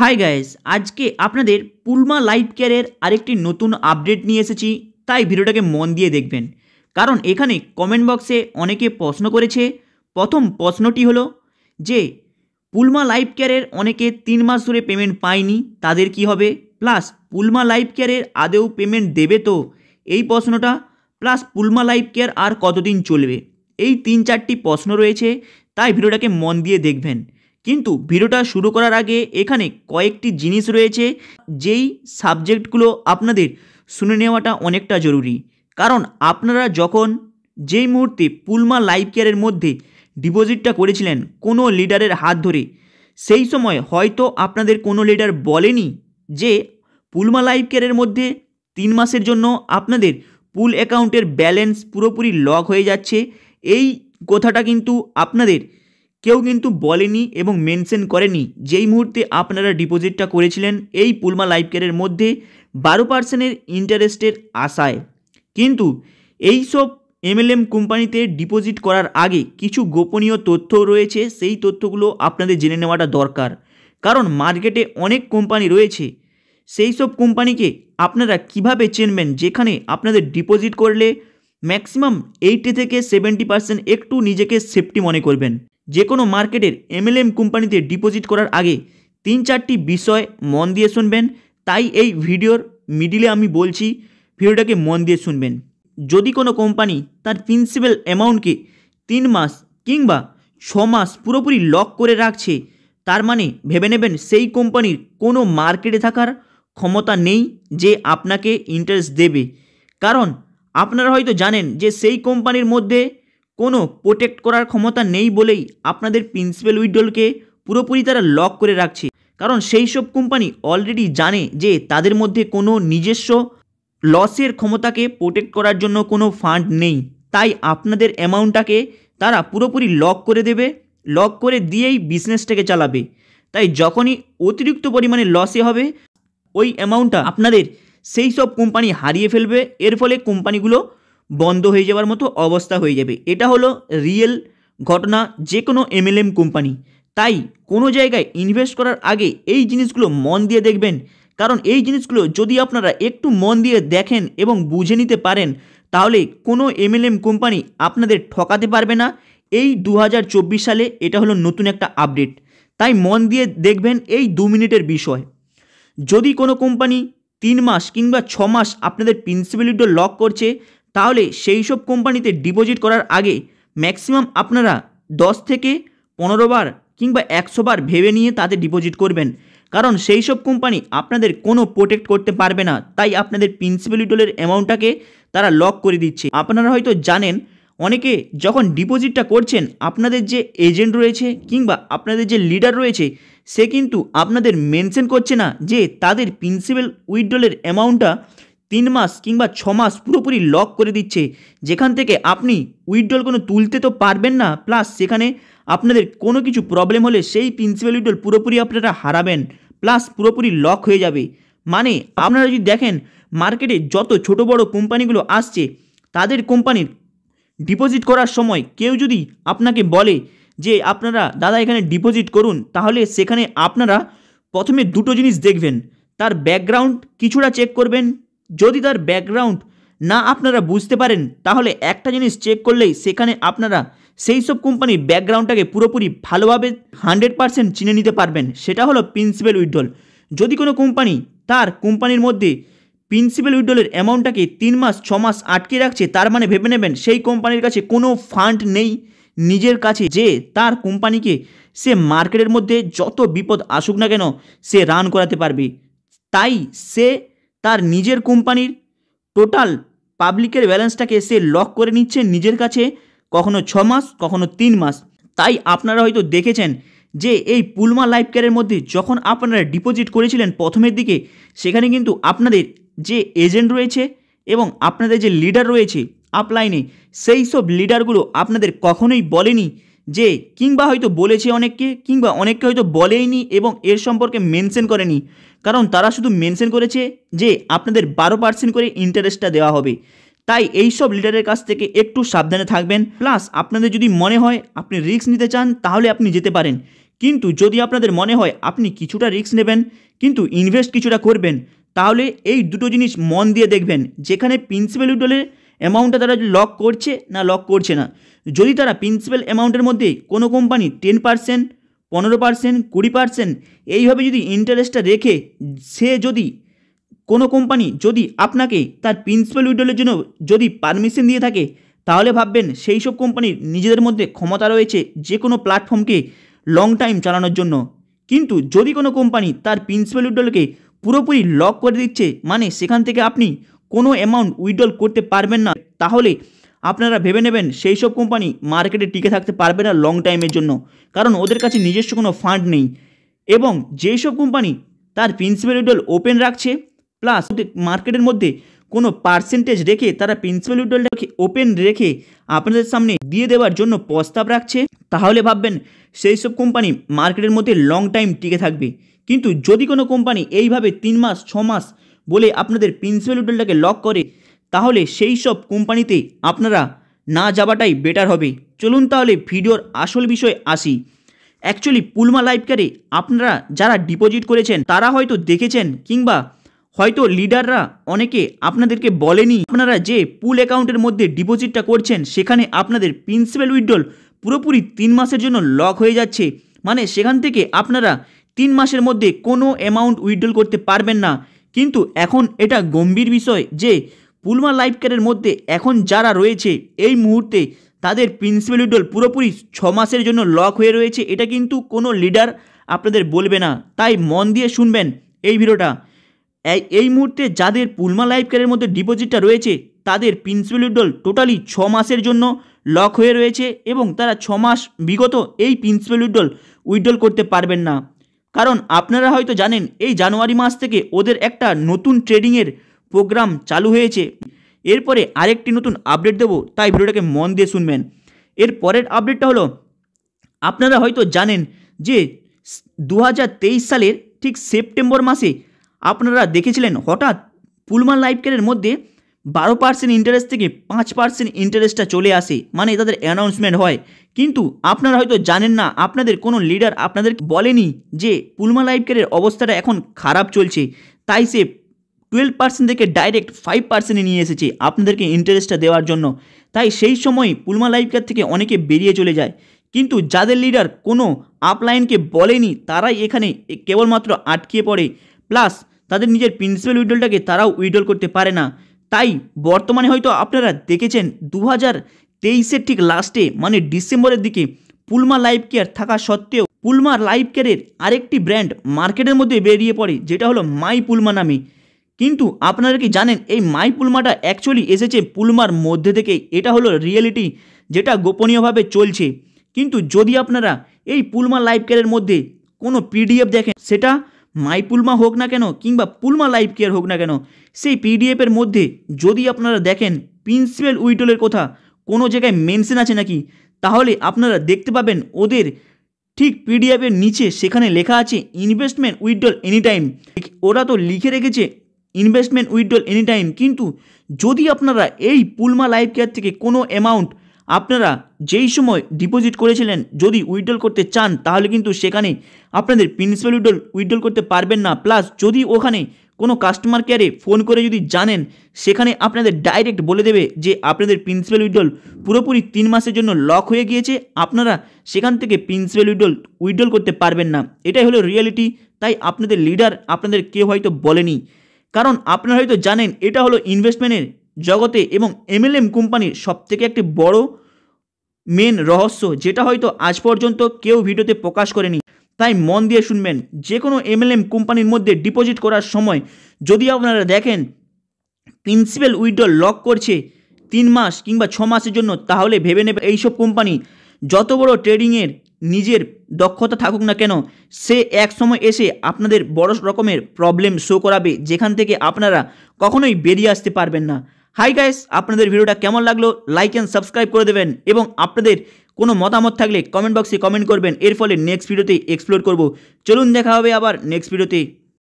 hi guys আজকে আপনাদের পুলমা life কেয়ারের আরেকটি নতুন আপডেট নিয়ে এসেছি তাই ভিডিওটাকে মন দিয়ে দেখবেন কারণ এখানে কমেন্ট বক্সে অনেকে প্রশ্ন করেছে প্রথম প্রশ্নটি হলো যে পুলমা লাইফ কেয়ারের অনেকে তিন মাস ধরে পেমেন্ট পায়নি তাদের কি হবে প্লাস পুলমা লাইফ কেয়ারের আদেও পেমেন্ট দেবে তো এই প্রশ্নটা প্লাস পুলমা লাইফ কেয়ার আর কতদিন চলবে এই তিন চারটি প্রশ্ন রয়েছে তাই ভিডিওটাকে মন দিয়ে দেখবেন কিন্তু ভিডিওটা শুরু করার আগে এখানে কয়েকটি জিনিস রয়েছে যেই সাবজেক্টগুলো আপনাদের শুনে নেওয়াটা অনেকটা জরুরি কারণ আপনারা যখন যেই মুহূর্তে পুলমা লাইফ কেয়ারের মধ্যে ডিপোজিটটা করেছিলেন কোনো লিডারের হাত ধরে সেই সময় হয়তো আপনাদের কোনো লিডার বলেনি যে পুলমা লাইফ কেয়ারের মধ্যে তিন মাসের জন্য আপনাদের পুল অ্যাকাউন্টের ব্যালেন্স পুরোপুরি লক হয়ে যাচ্ছে এই কথাটা কিন্তু আপনাদের কেউ কিন্তু বলেনি এবং মেনশন করেনি যেই মুহূর্তে আপনারা ডিপোজিটটা করেছিলেন এই পুলমা লাইফ কেয়ারের মধ্যে বারো পার্সেন্টের ইন্টারেস্টের আশায় কিন্তু এই সব এমএলএম কোম্পানিতে ডিপোজিট করার আগে কিছু গোপনীয় তথ্য রয়েছে সেই তথ্যগুলো আপনাদের জেনে নেওয়াটা দরকার কারণ মার্কেটে অনেক কোম্পানি রয়েছে সেই সব কোম্পানিকে আপনারা কিভাবে চিনবেন যেখানে আপনাদের ডিপোজিট করলে ম্যাক্সিমাম এইটি থেকে সেভেন্টি পার্সেন্ট একটু নিজেকে সেফটি মনে করবেন যে কোনো মার্কেটের এমএলএম কোম্পানিতে ডিপোজিট করার আগে তিন চারটি বিষয় মন দিয়ে শুনবেন তাই এই ভিডিওর মিডিলে আমি বলছি ভিডিওটাকে মন দিয়ে শুনবেন যদি কোনো কোম্পানি তার প্রিন্সিপাল অ্যামাউন্টকে তিন মাস কিংবা ছ মাস পুরোপুরি লক করে রাখছে তার মানে ভেবে নেবেন সেই কোম্পানির কোনো মার্কেটে থাকার ক্ষমতা নেই যে আপনাকে ইন্টারেস্ট দেবে কারণ আপনারা হয়তো জানেন যে সেই কোম্পানির মধ্যে কোনো প্রোটেক্ট করার ক্ষমতা নেই বলেই আপনাদের প্রিন্সিপাল উইডলকে পুরোপুরি তারা লক করে রাখছে কারণ সেই সব কোম্পানি অলরেডি জানে যে তাদের মধ্যে কোনো নিজস্ব লসের ক্ষমতাকে প্রোটেক্ট করার জন্য কোনো ফান্ড নেই তাই আপনাদের অ্যামাউন্টটাকে তারা পুরোপুরি লক করে দেবে লক করে দিয়েই বিজনেসটাকে চালাবে তাই যখনই অতিরিক্ত পরিমাণে লসে হবে ওই অ্যামাউন্টটা আপনাদের সেই সব কোম্পানি হারিয়ে ফেলবে এর ফলে কোম্পানিগুলো বন্ধ হয়ে যাওয়ার মতো অবস্থা হয়ে যাবে এটা হলো রিয়েল ঘটনা যে কোনো এমএলএম কোম্পানি তাই কোনো জায়গায় ইনভেস্ট করার আগে এই জিনিসগুলো মন দিয়ে দেখবেন কারণ এই জিনিসগুলো যদি আপনারা একটু মন দিয়ে দেখেন এবং বুঝে নিতে পারেন তাহলে কোনো এমএলএম কোম্পানি আপনাদের ঠকাতে পারবে না এই দু সালে এটা হলো নতুন একটা আপডেট তাই মন দিয়ে দেখবেন এই দু মিনিটের বিষয় যদি কোনো কোম্পানি তিন মাস কিংবা ছ মাস আপনাদের প্রিন্সিপালিটি লক করছে তাহলে সেই সব কোম্পানিতে ডিপোজিট করার আগে ম্যাক্সিমাম আপনারা দশ থেকে পনেরো বার কিংবা একশো বার ভেবে নিয়ে তাতে ডিপোজিট করবেন কারণ সেই সব কোম্পানি আপনাদের কোনো প্রোটেক্ট করতে পারবে না তাই আপনাদের প্রিন্সিপাল ইউটোলের অ্যামাউন্টটাকে তারা লক করে দিচ্ছে আপনারা হয়তো জানেন অনেকে যখন ডিপোজিটটা করছেন আপনাদের যে এজেন্ট রয়েছে কিংবা আপনাদের যে লিডার রয়েছে সে কিন্তু আপনাদের মেনশন করছে না যে তাদের প্রিন্সিপাল উইথড্রলের অ্যামাউন্টটা তিন মাস কিংবা ছ মাস পুরোপুরি লক করে দিচ্ছে যেখান থেকে আপনি উইথড্রল কোনো তুলতে তো পারবেন না প্লাস সেখানে আপনাদের কোনো কিছু প্রবলেম হলে সেই প্রিন্সিপাল উইডল পুরোপুরি আপনারা হারাবেন প্লাস পুরোপুরি লক হয়ে যাবে মানে আপনারা যদি দেখেন মার্কেটে যত ছোট বড় কোম্পানিগুলো আসছে তাদের কোম্পানির ডিপোজিট করার সময় কেউ যদি আপনাকে বলে যে আপনারা দাদা এখানে ডিপোজিট করুন তাহলে সেখানে আপনারা প্রথমে দুটো জিনিস দেখবেন তার ব্যাকগ্রাউন্ড কিছুটা চেক করবেন যদি তার ব্যাকগ্রাউন্ড না আপনারা বুঝতে পারেন তাহলে একটা জিনিস চেক করলেই সেখানে আপনারা সেই সব কোম্পানির ব্যাকগ্রাউন্ডটাকে পুরোপুরি ভালোভাবে হান্ড্রেড পারসেন্ট চিনে নিতে পারবেন সেটা হলো প্রিন্সিপাল উইথড্রল যদি কোনো কোম্পানি তার কোম্পানির মধ্যে প্রিন্সিপাল উইডলের অ্যামাউন্টটাকে তিন মাস ছ মাস আটকে রাখছে তার মানে ভেবে নেবেন সেই কোম্পানির কাছে কোনো ফান্ড নেই নিজের কাছে যে তার কোম্পানিকে সে মার্কেটের মধ্যে যত বিপদ আসুক না কেন সে রান করাতে পারবে তাই সে তার নিজের কোম্পানির টোটাল পাবলিকের ব্যালেন্সটাকে সে লক করে নিচ্ছে নিজের কাছে কখনো ছ মাস কখনো তিন মাস তাই আপনারা হয়তো দেখেছেন যে এই পুলমা লাইফ কেয়ারের মধ্যে যখন আপনারা ডিপোজিট করেছিলেন প্রথমের দিকে সেখানে কিন্তু আপনাদের যে এজেন্ট রয়েছে এবং আপনাদের যে লিডার রয়েছে আপলাইনে সেই সব লিডারগুলো আপনাদের কখনোই বলেনি যে কিংবা হয়তো বলেছে অনেককে কিংবা অনেককে হয়তো বলেইনি এবং এর সম্পর্কে মেনশন করেনি কারণ তারা শুধু মেনশন করেছে যে আপনাদের বারো পার্সেন্ট করে ইন্টারেস্টটা দেওয়া হবে তাই এই সব লিডারের কাছ থেকে একটু সাবধানে থাকবেন প্লাস আপনাদের যদি মনে হয় আপনি রিস্ক নিতে চান তাহলে আপনি যেতে পারেন কিন্তু যদি আপনাদের মনে হয় আপনি কিছুটা রিস্ক নেবেন কিন্তু ইনভেস্ট কিছুটা করবেন তাহলে এই দুটো জিনিস মন দিয়ে দেখবেন যেখানে প্রিন্সিপ্যাল উইডলের অ্যামাউন্টটা তারা লক করছে না লক করছে না যদি তারা প্রিন্সিপাল অ্যামাউন্টের মধ্যে কোনো কোম্পানি টেন পার্সেন্ট পনেরো পার্সেন্ট কুড়ি পার্সেন্ট এইভাবে যদি ইন্টারেস্টটা রেখে সে যদি কোনো কোম্পানি যদি আপনাকে তার প্রিন্সিপাল উইড্রলের জন্য যদি পারমিশন দিয়ে থাকে তাহলে ভাববেন সেই সব কোম্পানির নিজেদের মধ্যে ক্ষমতা রয়েছে যে কোনো প্ল্যাটফর্মকে লং টাইম চালানোর জন্য কিন্তু যদি কোনো কোম্পানি তার প্রিন্সিপাল উইড্রলকে পুরোপুরি লক করে দিচ্ছে মানে সেখান থেকে আপনি কোনো অ্যামাউন্ট উইড্রল করতে পারবেন না তাহলে আপনারা ভেবে নেবেন সেই সব কোম্পানি মার্কেটে টিকে থাকতে পারবে না লং টাইমের জন্য কারণ ওদের কাছে নিজস্ব কোনো ফান্ড নেই এবং যেই সব কোম্পানি তার প্রিন্সিপাল উইডল ওপেন রাখছে প্লাস মার্কেটের মধ্যে কোনো পার্সেন্টেজ রেখে তারা প্রিন্সিপাল উইডলটাকে ওপেন রেখে আপনাদের সামনে দিয়ে দেওয়ার জন্য প্রস্তাব রাখছে তাহলে ভাববেন সেই সব কোম্পানি মার্কেটের মধ্যে লং টাইম টিকে থাকবে কিন্তু যদি কোনো কোম্পানি এইভাবে তিন মাস ছ মাস বলে আপনাদের প্রিন্সিপাল হোটেলটাকে লক করে তাহলে সেই সব কোম্পানিতে আপনারা না যাওয়াটাই বেটার হবে চলুন তাহলে ভিডিওর আসল বিষয়ে আসি অ্যাকচুয়ালি পুলমা লাইফ আপনারা যারা ডিপোজিট করেছেন তারা হয়তো দেখেছেন কিংবা হয়তো লিডাররা অনেকে আপনাদেরকে বলেনি আপনারা যে পুল অ্যাকাউন্টের মধ্যে ডিপোজিটটা করছেন সেখানে আপনাদের প্রিন্সিপাল উইড্রল পুরোপুরি তিন মাসের জন্য লক হয়ে যাচ্ছে মানে সেখান থেকে আপনারা তিন মাসের মধ্যে কোনো অ্যামাউন্ট উইড্রল করতে পারবেন না কিন্তু এখন এটা গম্ভীর বিষয় যে পুলমা লাইফ কেয়ারের মধ্যে এখন যারা রয়েছে এই মুহূর্তে তাদের প্রিন্সিপাল উইডল পুরোপুরি ছ মাসের জন্য লক হয়ে রয়েছে এটা কিন্তু কোনো লিডার আপনাদের বলবে না তাই মন দিয়ে শুনবেন এই ভিডিওটা এই মুহূর্তে যাদের পুলমা লাইফ কেয়ারের মধ্যে ডিপোজিটটা রয়েছে তাদের প্রিন্সিপাল উইডল টোটালি ছ মাসের জন্য লক হয়ে রয়েছে এবং তারা ছ মাস বিগত এই প্রিন্সিপাল উইডল উইড্রল করতে পারবেন না কারণ আপনারা হয়তো জানেন এই জানুয়ারি মাস থেকে ওদের একটা নতুন ট্রেডিংয়ের প্রোগ্রাম চালু হয়েছে এরপরে আরেকটি নতুন আপডেট দেবো তাই ভিডিওটাকে মন দিয়ে শুনবেন এর পরের আপডেটটা হলো আপনারা হয়তো জানেন যে দু সালের ঠিক সেপ্টেম্বর মাসে আপনারা দেখেছিলেন হঠাৎ পুলমান লাইফ কেয়ারের মধ্যে বারো পার্সেন্ট ইন্টারেস্ট থেকে পাঁচ পার্সেন্ট ইন্টারেস্টটা চলে আসে মানে তাদের অ্যানাউন্সমেন্ট হয় কিন্তু আপনারা হয়তো জানেন না আপনাদের কোনো লিডার আপনাদের বলেনি যে পুলমা লাইফ কেয়ারের অবস্থাটা এখন খারাপ চলছে তাই সে টুয়েলভ পার্সেন্ট থেকে ডাইরেক্ট ফাইভ পার্সেন্টে নিয়ে এসেছে আপনাদেরকে ইন্টারেস্টটা দেওয়ার জন্য তাই সেই সময় পুলমা লাইফ কেয়ার থেকে অনেকে বেরিয়ে চলে যায় কিন্তু যাদের লিডার কোনো আপলাইনকে বলেনি তারাই এখানে কেবলমাত্র আটকিয়ে পড়ে প্লাস তাদের নিজের প্রিন্সিপাল উইডলটাকে তারাও উইডল করতে পারে না তাই বর্তমানে হয়তো আপনারা দেখেছেন দু হাজার তেইশের ঠিক লাস্টে মানে ডিসেম্বরের দিকে পুলমা লাইফ কেয়ার থাকা সত্ত্বেও পুলমা লাইফ কেয়ারের আরেকটি ব্র্যান্ড মার্কেটের মধ্যে বেরিয়ে পড়ে যেটা হলো মাই পুলমা নামে কিন্তু আপনারা কি জানেন এই মাই পুলমাটা অ্যাকচুয়ালি এসেছে পুলমার মধ্যে থেকে এটা হলো রিয়েলিটি যেটা গোপনীয়ভাবে চলছে কিন্তু যদি আপনারা এই পুলমা লাইভ কেয়ারের মধ্যে কোনো পিডিএফ দেখেন সেটা মাই পুলমা হোক না কেন কিংবা পুলমা লাইফ কেয়ার হোক না কেন সেই পিডিএফের মধ্যে যদি আপনারা দেখেন প্রিন্সিপাল উইটলের কথা কোনো জায়গায় মেনশন আছে নাকি তাহলে আপনারা দেখতে পাবেন ওদের ঠিক পিডিএফের নিচে সেখানে লেখা আছে ইনভেস্টমেন্ট উইথড্রল এনি টাইম ওরা তো লিখে রেখেছে ইনভেস্টমেন্ট উইথড্রল এনি টাইম কিন্তু যদি আপনারা এই পুলমা লাইফ কেয়ার থেকে কোনো অ্যামাউন্ট আপনারা যেই সময় ডিপোজিট করেছিলেন যদি উইড্রল করতে চান তাহলে কিন্তু সেখানে আপনাদের প্রিন্সিপাল উইড্রল উইড্রল করতে পারবেন না প্লাস যদি ওখানে কোনো কাস্টমার কেয়ারে ফোন করে যদি জানেন সেখানে আপনাদের ডাইরেক্ট বলে দেবে যে আপনাদের প্রিন্সিপাল উইড্রল পুরোপুরি তিন মাসের জন্য লক হয়ে গিয়েছে আপনারা সেখান থেকে প্রিন্সিপাল উইড্রল উইড্রল করতে পারবেন না এটাই হলো রিয়ালিটি তাই আপনাদের লিডার আপনাদের কেউ হয়তো বলেনি কারণ আপনারা হয়তো জানেন এটা হলো ইনভেস্টমেন্টের জগতে এবং এমএলএম কোম্পানির সবথেকে একটি বড় মেন রহস্য যেটা হয়তো আজ পর্যন্ত কেউ ভিডিওতে প্রকাশ করেনি তাই মন দিয়ে শুনবেন যে কোনো এমএলএম কোম্পানির মধ্যে ডিপোজিট করার সময় যদি আপনারা দেখেন প্রিন্সিপাল উইথড্র লক করছে তিন মাস কিংবা ছ মাসের জন্য তাহলে ভেবে নেবে এইসব কোম্পানি যত বড় ট্রেডিংয়ের নিজের দক্ষতা থাকুক না কেন সে এক সময় এসে আপনাদের বড় রকমের প্রবলেম শো করাবে যেখান থেকে আপনারা কখনোই বেরিয়ে আসতে পারবেন না হাই গাইস আপনাদের ভিডিওটা কেমন লাগলো লাইক অ্যান্ড সাবস্ক্রাইব করে দেবেন এবং আপনাদের কোনো মতামত থাকলে কমেন্ট বক্সে কমেন্ট করবেন এর ফলে নেক্সট ভিডিওতে এক্সপ্লোর করব চলুন দেখা হবে আবার নেক্সট ভিডিওতে